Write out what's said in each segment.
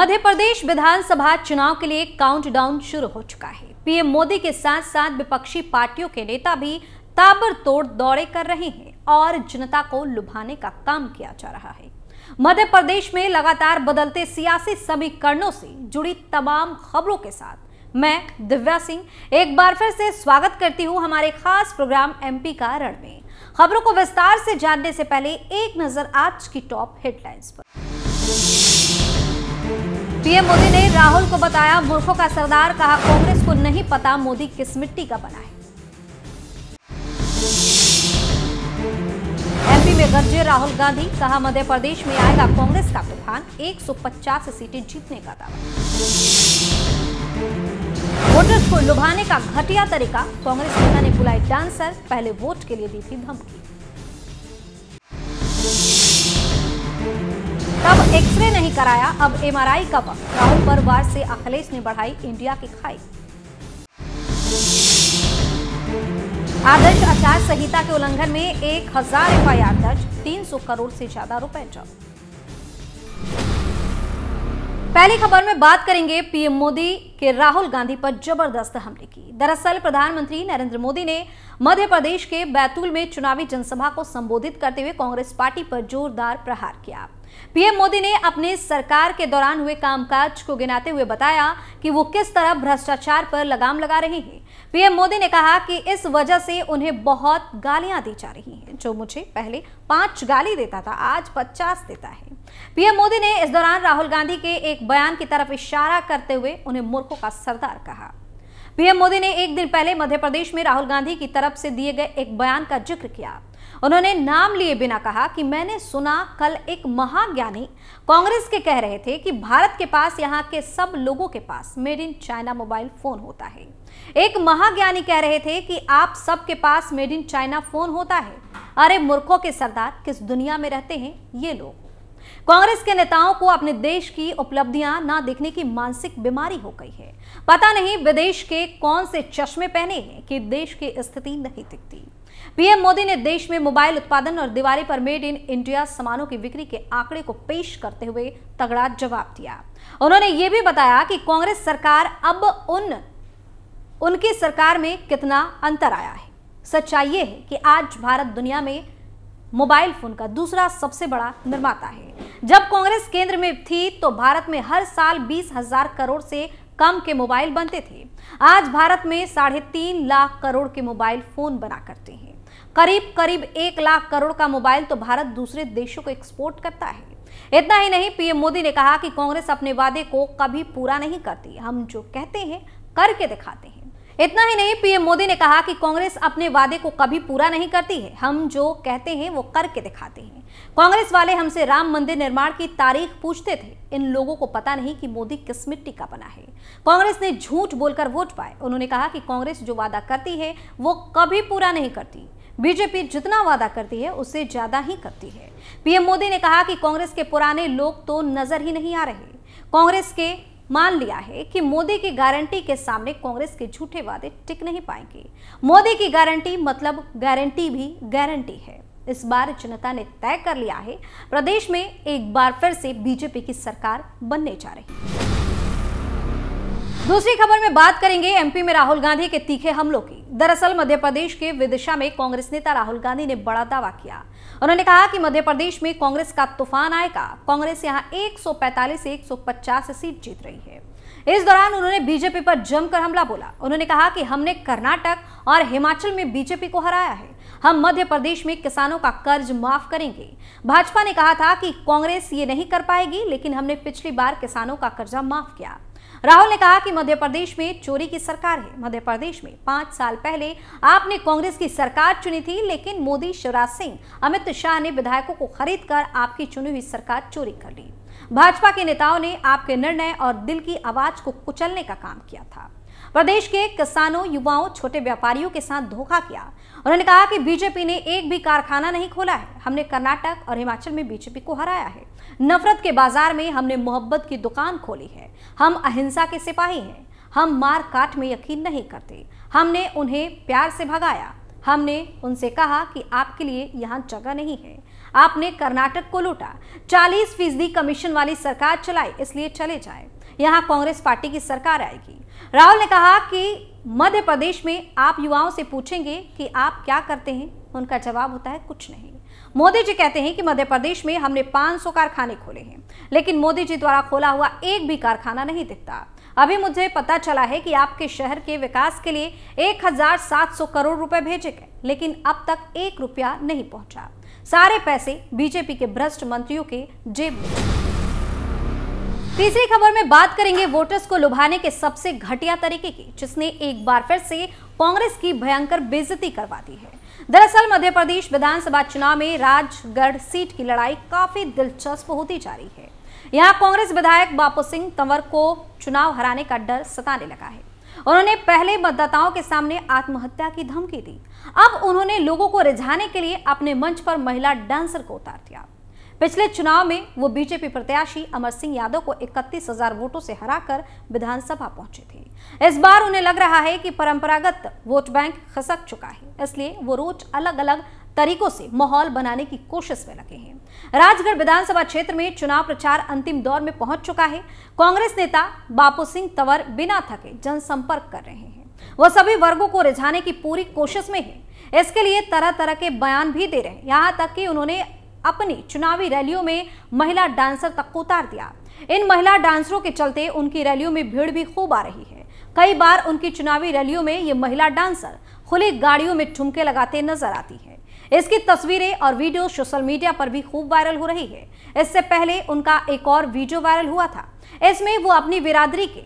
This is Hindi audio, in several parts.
मध्य प्रदेश विधानसभा चुनाव के लिए काउंटडाउन शुरू हो चुका है पीएम मोदी के साथ साथ विपक्षी पार्टियों के नेता भी ताबड़तोड़ दौरे कर रहे हैं और जनता को लुभाने का काम किया जा रहा है मध्य प्रदेश में लगातार बदलते सियासी समीकरणों से जुड़ी तमाम खबरों के साथ मैं दिव्या सिंह एक बार फिर से स्वागत करती हूँ हमारे खास प्रोग्राम एम का रण में खबरों को विस्तार से जानने से पहले एक नजर आज की टॉप हेडलाइंस पर पीएम मोदी ने राहुल को बताया मूर्खों का सरदार कहा कांग्रेस को नहीं पता मोदी किस मिट्टी का बना है एमपी में गरजे राहुल गांधी कहा मध्य प्रदेश में आएगा कांग्रेस का तूफान 150 सीटें जीतने का दावा वोटर्स को लुभाने का घटिया तरीका कांग्रेस नेता ने बुलाई डांसर पहले वोट के लिए दी थी धमकी तब एक्सरे नहीं कराया अब एमआरआई का वक्त राहुल पर वार से अखिलेश ने बढ़ाई इंडिया की खाई आदर्श आचार संहिता के उल्लंघन में एक हजार एफआईआर दर्ज तीन सौ करोड़ से ज्यादा रुपए जब पहली खबर में बात करेंगे पीएम मोदी के राहुल गांधी पर जबरदस्त हमले की दरअसल प्रधानमंत्री नरेंद्र मोदी ने मध्य प्रदेश के बैतूल में चुनावी जनसभा को संबोधित करते हुए कांग्रेस पार्टी पर जोरदार प्रहार किया पीएम मोदी ने अपने सरकार के दौरान हुए कामकाज को गिनाते हुए बताया कि वो किस तरह भ्रष्टाचार पर लगाम लगा रहे हैं पीएम मोदी ने कहा कि इस वजह से उन्हें बहुत गालियां दी जा रही हैं जो मुझे पहले पांच गाली देता था आज पचास देता है पीएम मोदी ने इस दौरान राहुल गांधी के एक बयान की तरफ इशारा करते हुए उन्हें मूर्खों का सरदार कहा पीएम मोदी ने एक दिन पहले मध्य प्रदेश में राहुल गांधी की तरफ से दिए गए एक बयान का जिक्र किया उन्होंने नाम लिए बिना कहा कि मैंने सुना कल एक महाज्ञानी कांग्रेस के कह रहे थे कि भारत के पास यहाँ के सब लोगों के पास made in China mobile phone होता है एक महाज्ञानी कह रहे थे कि आप सबके पास मेड इन चाइना फोन होता है अरे मूर्खों के सरदार किस दुनिया में रहते हैं ये लोग कांग्रेस के नेताओं को अपने देश की उपलब्धियां ना देखने की मानसिक बीमारी हो गई है पता नहीं विदेश के कौन से चश्मे पहने हैं कि देश की स्थिति नहीं दिखती पीएम मोदी ने देश में मोबाइल उत्पादन और दिवाली पर मेड इन इंडिया सामानों की बिक्री के आंकड़े को पेश करते हुए तगड़ा जवाब दिया उन्होंने ये भी बताया कि कांग्रेस सरकार अब उन उनकी सरकार में कितना अंतर आया है सच्चाई ये है कि आज भारत दुनिया में मोबाइल फोन का दूसरा सबसे बड़ा निर्माता है जब कांग्रेस केंद्र में थी तो भारत में हर साल बीस हजार करोड़ से कम के मोबाइल बनते थे आज भारत में साढ़े तीन लाख करोड़ के मोबाइल फोन बना करते हैं करीब करीब एक लाख करोड़ का मोबाइल तो भारत दूसरे देशों को एक्सपोर्ट करता है इतना ही नहीं पीएम मोदी ने कहा कि कांग्रेस अपने वादे को कभी पूरा नहीं करती हम जो कहते हैं करके दिखाते हैं इतना ही नहीं पीएम मोदी ने कहा कि कांग्रेस अपने वादे को कभी पूरा नहीं करती है हम जो कहते हैं वो करके दिखाते हैं कांग्रेस वाले हमसे राम मंदिर निर्माण की तारीख पूछते थे इन लोगों को पता नहीं कि मोदी किस मिट्टी का बना है कांग्रेस ने झूठ बोलकर वोट पाए उन्होंने कहा कि कांग्रेस जो वादा करती है वो कभी पूरा नहीं करती बीजेपी जितना वादा करती है उससे ज्यादा ही करती है पीएम मोदी ने कहा कि कांग्रेस के पुराने लोग तो नजर ही नहीं आ रहे कांग्रेस के मान लिया है कि मोदी की गारंटी के सामने कांग्रेस के झूठे वादे टिक नहीं पाएंगे मोदी की गारंटी मतलब गारंटी भी गारंटी है इस बार जनता ने तय कर लिया है प्रदेश में एक बार फिर से बीजेपी की सरकार बनने जा रही दूसरी खबर में बात करेंगे एमपी में राहुल गांधी के तीखे हमलों की दरअसल मध्य प्रदेश के विदिशा में कांग्रेस नेता राहुल गांधी ने बड़ा दावा किया उन्होंने कहा कि मध्य प्रदेश में कांग्रेस का तूफान आएगा कांग्रेस यहां 145 से 150 सीट जीत रही है इस दौरान उन्होंने बीजेपी पर जमकर हमला बोला उन्होंने कहा कि हमने कर्नाटक और हिमाचल में बीजेपी को हराया है हम मध्य प्रदेश में किसानों का कर्ज माफ करेंगे भाजपा ने कहा था कि कांग्रेस ये नहीं कर पाएगी लेकिन हमने पिछली बार किसानों का कर्जा माफ किया राहुल ने कहा कि मध्य प्रदेश में चोरी की सरकार है मध्य प्रदेश में पांच साल पहले आपने कांग्रेस की सरकार चुनी थी लेकिन मोदी शिवराज सिंह अमित शाह ने विधायकों को खरीद कर आपकी चुनी हुई सरकार चोरी कर ली भाजपा के नेताओं ने आपके निर्णय और दिल की आवाज को कुचलने का काम किया था प्रदेश के किसानों युवाओं छोटे व्यापारियों के साथ धोखा किया उन्होंने कहा कि बीजेपी ने एक भी कारखाना नहीं खोला है हमने कर्नाटक और हिमाचल में बीजेपी को हराया है नफरत के बाजार में हमने मोहब्बत की दुकान खोली है हम अहिंसा के सिपाही हैं हम मार काट में यकीन नहीं करते हमने उन्हें प्यार से भगाया हमने उनसे कहा कि आपके लिए यहाँ जगह नहीं है आपने कर्नाटक को लूटा 40 फीसदी कमीशन वाली सरकार चलाई इसलिए चले जाए यहाँ कांग्रेस पार्टी की सरकार आएगी राहुल ने कहा कि मध्य प्रदेश में आप युवाओं से पूछेंगे कि आप क्या करते हैं उनका जवाब होता है कुछ नहीं मोदी जी कहते हैं कि मध्य प्रदेश में हमने 500 कारखाने खोले हैं लेकिन मोदी जी द्वारा खोला हुआ एक भी कारखाना नहीं दिखता अभी मुझे पता चला है कि आपके शहर के विकास के लिए 1700 करोड़ रुपए भेजे गए लेकिन अब तक एक रुपया नहीं पहुंचा सारे पैसे बीजेपी के भ्रष्ट मंत्रियों के जेब में तीसरी खबर में बात करेंगे वोटर्स को लुभाने के सबसे घटिया तरीके की जिसने एक बार फिर से कांग्रेस की भयंकर बेजती करवा दी है दरअसल मध्य प्रदेश विधानसभा चुनाव में राजगढ़ सीट की लड़ाई काफी दिलचस्प होती जा रही है यहां कांग्रेस विधायक बापू सिंह तंवर को चुनाव हराने का डर सताने लगा है उन्होंने पहले मतदाताओं के सामने आत्महत्या की धमकी दी अब उन्होंने लोगों को रिझाने के लिए अपने मंच पर महिला डांसर को उतार दिया पिछले चुनाव में वो बीजेपी प्रत्याशी अमर सिंह यादव को इकतीस हजार वोटों से हराकर विधानसभा पहुंचे थे इस बार उन्हें लग रहा है कि परंपरागत वोट बैंक खसक चुका है इसलिए वो रोज अलग अलग तरीकों से माहौल बनाने की कोशिश में लगे हैं राजगढ़ विधानसभा क्षेत्र में चुनाव प्रचार अंतिम दौर में पहुंच चुका है कांग्रेस नेता बापू सिंह तंवर बिना थके जनसंपर्क कर रहे हैं वह सभी वर्गों को रिझाने की पूरी कोशिश में है इसके लिए तरह तरह के बयान भी दे रहे हैं यहाँ तक कि उन्होंने अपनी चुनावी रैलियों में महिला डांसर तक को उतार दिया इन महिला डांसरों के चलते उनकी रैलियों में भीड़ भी खूब आ रही है कई बार उनकी चुनावी रैलियों में ये महिला डांसर खुली गाड़ियों में ठुमके लगाते नजर आती है इसकी तस्वीरें और वीडियो सोशल मीडिया पर भी खूब वायरल हो रही है इससे पहले उनका एक और वीडियो वायरल हुआ था इसमें वो अपनी बिरादरी के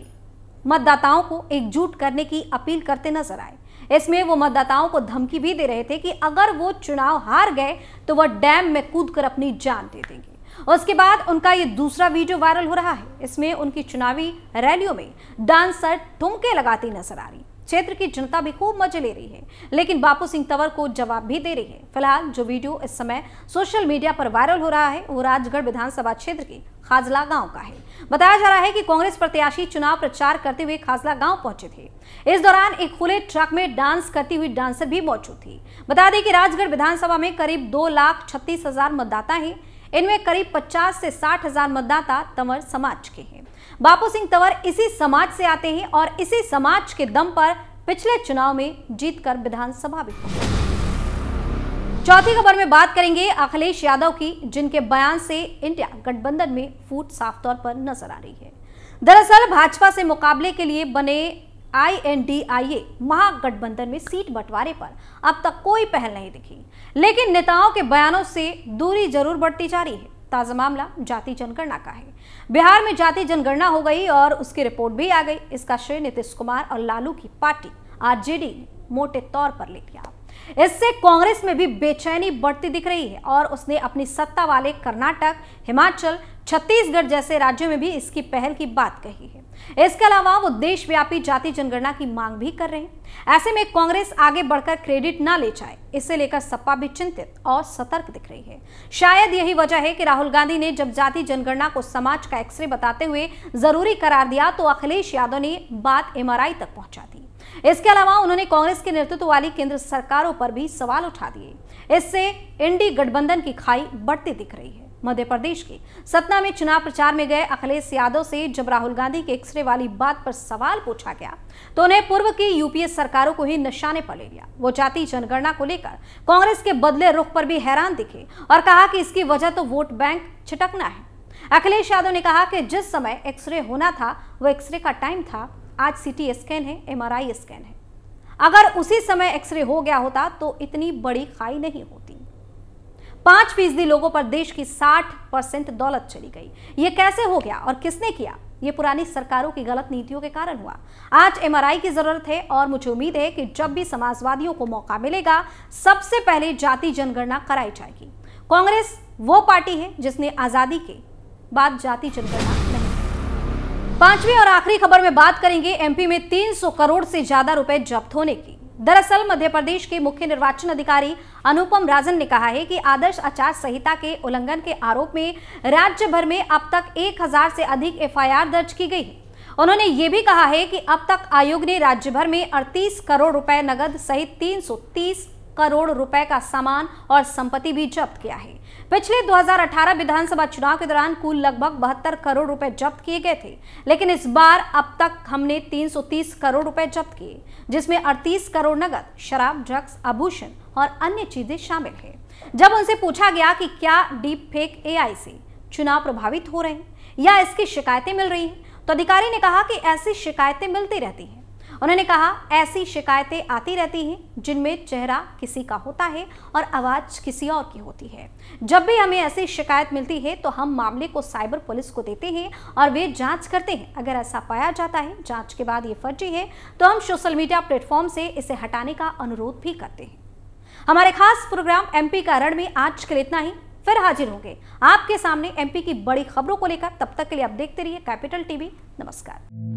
मतदाताओं को एकजुट करने की अपील करते नजर आए इसमें वो मतदाताओं को धमकी भी दे रहे थे कि अगर वो चुनाव हार गए तो वह डैम में कूद कर अपनी जान दे देंगे उसके बाद उनका ये दूसरा वीडियो वायरल हो रहा है इसमें उनकी चुनावी रैलियों में डांसर ठुमके लगाती नजर आ रही क्षेत्र की जनता भी खूब मजे ले रही है लेकिन बापू सिंह तंवर को जवाब भी दे रही है फिलहाल जो वीडियो इस समय सोशल मीडिया पर वायरल हो रहा है वो राजगढ़ विधानसभा क्षेत्र के खाजला गांव का है बताया जा रहा है कि कांग्रेस प्रत्याशी चुनाव प्रचार करते हुए खाजला गांव पहुंचे थे इस दौरान एक खुले ट्रक में डांस करती हुई डांसर भी मौजूद थी बता दें कि राजगढ़ विधानसभा में करीब दो लाख छत्तीस हजार मतदाता है इनमें करीब पचास से साठ हजार मतदाता तंवर समाज के हैं बापू सिंह तंवर इसी समाज से आते हैं और इसी समाज के दम पर पिछले चुनाव में जीतकर विधानसभा भी चौथी खबर में बात करेंगे अखिलेश यादव की जिनके बयान से इंडिया गठबंधन में फूट साफ तौर पर नजर आ रही है दरअसल भाजपा से मुकाबले के लिए बने आईएनडीआईए महागठबंधन में सीट बंटवारे पर अब तक कोई पहल नहीं दिखी लेकिन नेताओं के बयानों से दूरी जरूर बढ़ती जा रही है ताज़ा मामला जाति जनगणना का है बिहार में जाति जनगणना हो गई और उसकी रिपोर्ट भी आ गई इसका श्रेय नीतीश कुमार और लालू की पार्टी आरजेडी ने मोटे तौर पर ले लिया इससे कांग्रेस में भी बेचैनी बढ़ती दिख रही है और उसने अपनी सत्ता वाले कर्नाटक हिमाचल छत्तीसगढ़ जैसे राज्यों में भी इसकी पहल की बात कही है इसके अलावा वो देशव्यापी जाति जनगणना की मांग भी कर रहे हैं ऐसे में कांग्रेस आगे बढ़कर क्रेडिट ना ले जाए इसे लेकर सपा भी चिंतित और सतर्क दिख रही है शायद यही वजह है कि राहुल गांधी ने जब जाति जनगणना को समाज का एक्सरे बताते हुए जरूरी करार दिया तो अखिलेश यादव ने बात एम तक पहुंचा दी इसके अलावा उन्होंने कांग्रेस के नेतृत्व वाली केंद्र सरकारों पर भी सवाल उठा दिए इससे इंडी गठबंधन की खाई बढ़ती दिख रही है मध्य प्रदेश के सतना में चुनाव प्रचार में गए अखिलेश यादव से जब राहुल गांधी के एक्सरे वाली बात पर सवाल पूछा गया तो उन्हें पूर्व की यूपीए सरकारों को ही निशाने पर ले लिया वो जाति जनगणना को लेकर कांग्रेस के बदले रुख पर भी हैरान दिखे और कहा कि इसकी वजह तो वोट बैंक छिटकना है अखिलेश यादव ने कहा कि जिस समय एक्सरे होना था वो एक्सरे का टाइम था आज सीटी स्कैन है एमआरआई स्कैन है अगर उसी समय एक्सरे हो गया होता तो इतनी बड़ी खाई नहीं होती पांच फीसदी लोगों पर देश की साठ परसेंट दौलत चली गई यह कैसे हो गया और किसने किया ये पुरानी सरकारों की गलत नीतियों के कारण हुआ आज एमआरआई की जरूरत है और मुझे उम्मीद है कि जब भी समाजवादियों को मौका मिलेगा सबसे पहले जाति जनगणना कराई जाएगी कांग्रेस वो पार्टी है जिसने आजादी के बाद जाति जनगणना पांचवी और आखिरी खबर में बात करेंगे एमपी में 300 करोड़ से ज्यादा रुपए जब्त होने की दरअसल मध्य प्रदेश के मुख्य निर्वाचन अधिकारी अनुपम राजन ने कहा है कि आदर्श आचार संहिता के उल्लंघन के आरोप में राज्य भर में अब तक 1000 से अधिक एफआईआर दर्ज की गई है उन्होंने ये भी कहा है कि अब तक आयोग ने राज्य भर में अड़तीस करोड़ रुपए नगद सहित तीन करोड़ रुपए का सामान और संपत्ति भी जब्त किया है पिछले 2018 विधानसभा चुनाव के दौरान कुल लगभग बहत्तर करोड़ रुपए जब्त किए गए थे लेकिन इस बार अब तक हमने 330 करोड़ रुपए जब्त किए जिसमें 38 करोड़ नगद शराब ड्रग्स आभूषण और अन्य चीजें शामिल है जब उनसे पूछा गया कि क्या डीप फेक ए से चुनाव प्रभावित हो रहे हैं या इसकी शिकायतें मिल रही हैं तो अधिकारी ने कहा कि ऐसी शिकायतें मिलती रहती हैं उन्होंने कहा ऐसी शिकायतें आती रहती हैं जिनमें चेहरा किसी का होता है और आवाज़ किसी और की होती है जब भी हमें ऐसी शिकायत मिलती है तो हम मामले को साइबर पुलिस को देते हैं और वे जांच करते हैं अगर ऐसा पाया जाता है जांच के बाद ये फर्जी है तो हम सोशल मीडिया प्लेटफॉर्म से इसे हटाने का अनुरोध भी करते हैं हमारे खास प्रोग्राम एमपी का रण में आज के लिए इतना ही फिर हाजिर होंगे आपके सामने एमपी की बड़ी खबरों को लेकर तब तक के लिए आप देखते रहिए कैपिटल टीवी नमस्कार